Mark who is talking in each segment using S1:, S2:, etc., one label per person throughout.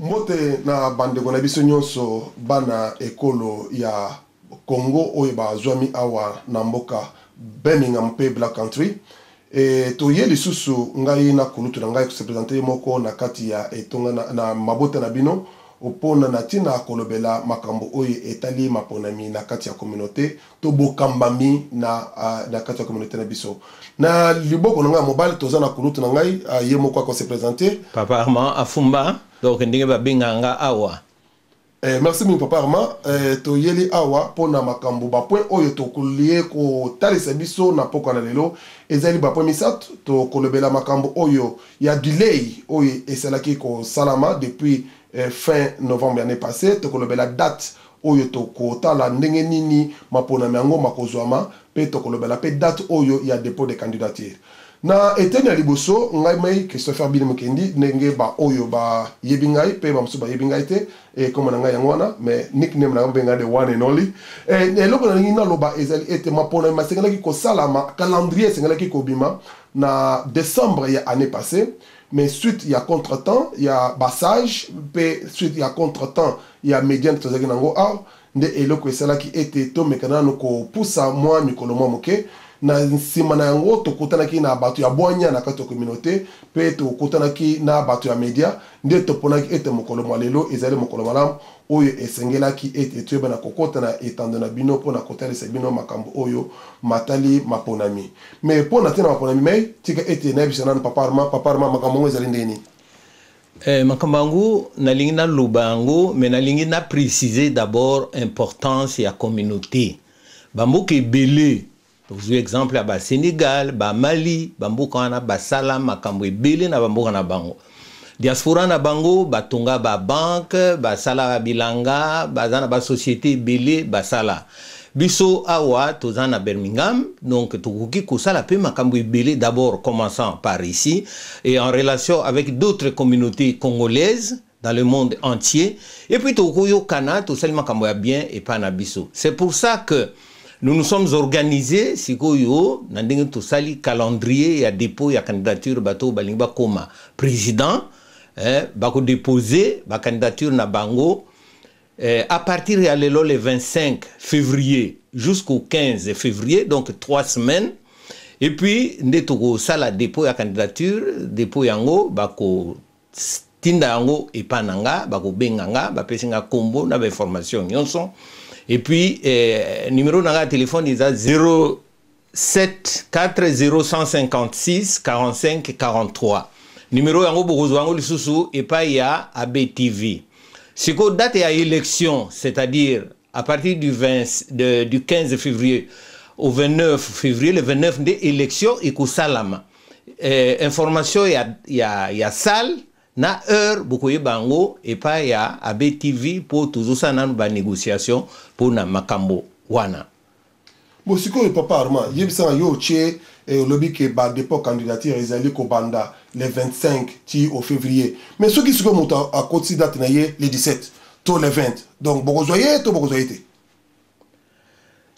S1: mbote na bandeko na biso nyonso bana ekolo ya congo oyo bazwami awa na mboka birmingham mpe black country e, toye lisusu ngai na kulutu na ngai kosepresente ye moko na kati ya etonga na, na mabota na bino mpona na ntina kolobela makambo oyo etali maponami na kati ya communauté to bokambami na, na kati ya communauté na biso na liboko na ngai ya mobali toza na kulutu na ngai ye moko akosepresente
S2: papa armand afumba donc ndenge babengaka nga awa
S1: Eh, merci mingi papa arma eh, toyeli awa mpona makambo bapoint oyo tokolie kotalisa biso na poko na lelo ezali bapoint misato tokolobela makambo oyo ya delay oyo esalaki kosalama depuis eh, fin novembre yane passé tokolobela date oyo tokotala ndenge nini maponami yango makozwama mpe tokolobela mpe date oyo ya dépôt de candidature na eteni ya liboso ngai mai christopher bine mokendi ndenge baoyo bayebi ngai mpe bamosusu bayebi ngai te ekoma na ngai yango wana mais nickname na benga the one and only e, eloko nalingi naloba ezali ete maponami esengelaki kosalama calendrier esengelaki kobima na décembre ya année passée mais suite ya contretemps ya basage mpe suite ya contretemps ya médiane tozalaki nango awa nde eloko esalaki ete tomeka nano kopusa mwa mikolo mwa moke na nsima na yango tokutanaki na bato ya bwanya na kati ya communauté mpe tokutanaki na bato ya media nde toponaki ete mokolo mwa lelo ezali mokolo malamu oyo esengelaki ete toyeba na kokota na etando na bino mpo na kotalisa bino makambo oyo matali maponami me mpo na te na maponami me tika ete nayebisa nanu papa arma papa arma makambo yango ezali ndeni
S2: Eh, makambo yango nalingi naloba yango me nalingi naprécise d'abord importance ya communauté bamboka ebele tozwi exemple bas basénégal bas à wana bah, basala makambo bah, bah, ebele na bamboka na bango diaspora na bango batonga à basala à la société Bélé, ebele Sala. biso awa toza na birmingham donc tokoki la mpe makambo Bélé, d'abord commençant par ici et en relation avec d'autres communautés congolaises dans le monde entier et puis tokoyokana Kana, makambo ya bien et na biso c'est pour ça que nous nous sommes organisés, si Sikoyo, avez un calendrier, a dépôt, a candidature, bateau, balingba, koma. Président, eh, hein, bako déposer, la candidature na bango, eh, à partir de le 25 février jusqu'au 15 février, donc trois semaines, et puis, avons sala dépôt ya candidature, dépôt yango, bako tinda yango pananga bako benganga, bapesinga combo na information nyonson. Et puis, le euh, numéro de téléphone, il 07401564543. 07 4 156 45 43. Numéro yango téléphone, et pas ya TV. C'est qu'au date à élection, c'est-à-dire à partir du 20, 15 février au 29 février, le 29 des élections, et salama. Euh, information il y a salle na heure bokoyeba yango epai ya abe tv mpo tozosala nanu banégociation mpo na makambo wana
S1: bo sikoyo papa armand yebisanga yo otie eh, olobi ke badepot candidature ezali kobanda le 25 ti au février mais soki sikoyo moto akoti date na ye le 17 to le 20 donc bokozwa ye to bokozwa ye te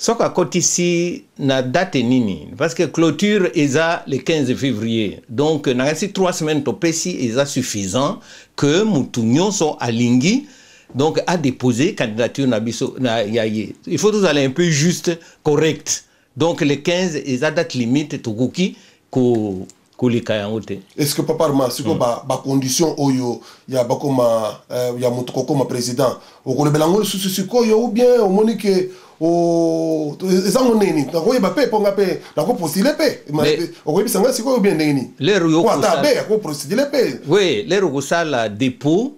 S2: Soka ici na date nini parce que clôture est le 15 février donc a trois semaines topesi eza suffisant que mutu nyonso alingi donc a déposer candidature na biso na il faut aller un peu juste correct donc le 15 la date limite tokoki ko est
S1: ce que papa si mm. ba ba oyo ya bakoma euh, ya motu ma président vous su lisusu sikoyo ou bien monique Oh, ezango eh, eh, nini nakoyeba mpe mponga mpe nakopostule mpe eh, okoyebisa ngai sikoyo bien ndenge nini ata be akopostule mpe
S2: oui lero okosala dépôt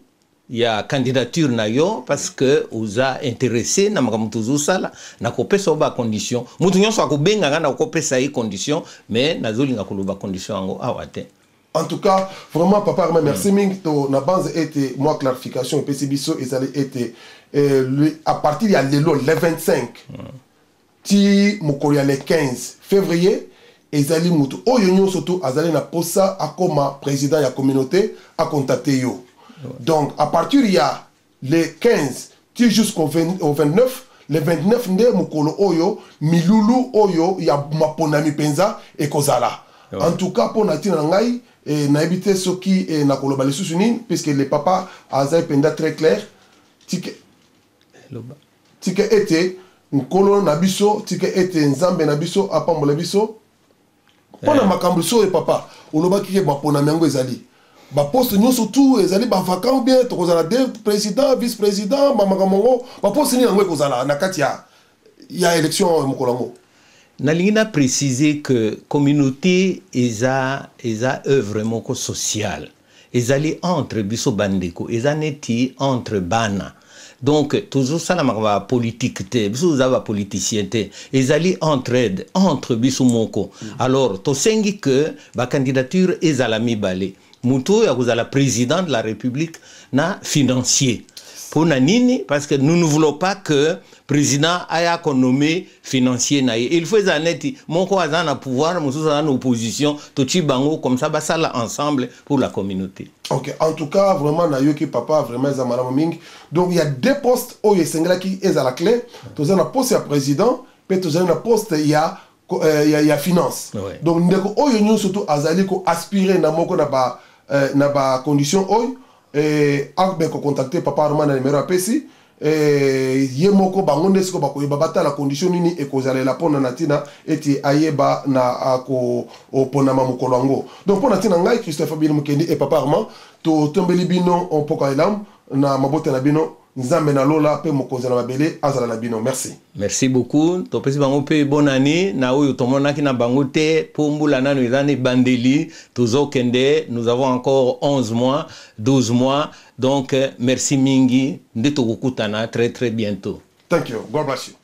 S2: ya candidature na yo parce que oza intéressé na makambo tozosala nakopesa yo bacondition motu nyonso akobenganga nakopesa ye condition mais nazolinga
S1: koloba condition yango awa te en tout cas vraiment papa arma merci mm. mingi to na banze ete mwa clarification epesi biso ezali ete à partir ya lelo le 25 mm. ti mokolo ya le 15 février ezali motu oyo oh, nyonso to azali na posa akoma président ya communauté akontate yo donc à partir ya le 15 ti jusqu'au 29 le 29 nde mokolo oyo oh, milulu oyo oh, ya maponami mpenza ekozala en tout cas mpo na ntina na ngai e, eh, nayebi te soki e, eh, nakoloba lisusu nini puiske le papa azali mpenza très clair tike tike ete nkolo na biso tike ete nzambe na biso apambola biso mpo na eh. makambo liso oyo e, papa olobaki ke baponami yango ezali baposte nyonso tu ezali bavacant bien tokozala de président vice président bamakambo yango baposte nini yango ekozala na kati ya ya élection mokolo yango
S2: nalingina préciser que communauté eza eza œuvre sociale. sociale est entre biso bandeko eza neti entre bana donc tozosalamaka bapolitike politique, vous avez la politicité. Ils est entre entre biso moko mm. alors que candidature est la mi-balé. moto oyo akozala président de la république na financier kuna nini parce que nous ne voulons pas que président aya konomé financier naïe. il faut zaneti moko cousin na pouvoir mosusu aza na opposition toti bango comme ça basala ensemble pour la communauté
S1: ok en tout cas vraiment qui papa vraiment eza malamu Ming. donc il y a deux postes oh, qui est à la clé a un poste à président y a un poste ya euh, ya, a finance ouais. donc ndeko oyo oh, surtout à azali qu'aspirer na moko na ba, euh, na ba condition oyo oh. Eh, akocontacte papa arma na numero apesi eh, ye moko bango nde sikoyo bakoyeba batala condition nini ekozalela mpona na ntina ete ayeba na akoponama mokolo yango donc mpo na ntina ngai christophe abili mokendi e papa armand totembeli bino mpoka elamu na mabota na bino nzambe na lola mpe mokonzi na mabele azala na bino merci
S2: merci beaucoup topesi bango mpe bonani na oyo tomonaki na bango te mpo mbula nano eza na ebandeli tozokende nous avons encore 11 mois 12 mois donc merci mingi nde tokokutana très très bientôt thank you god bless you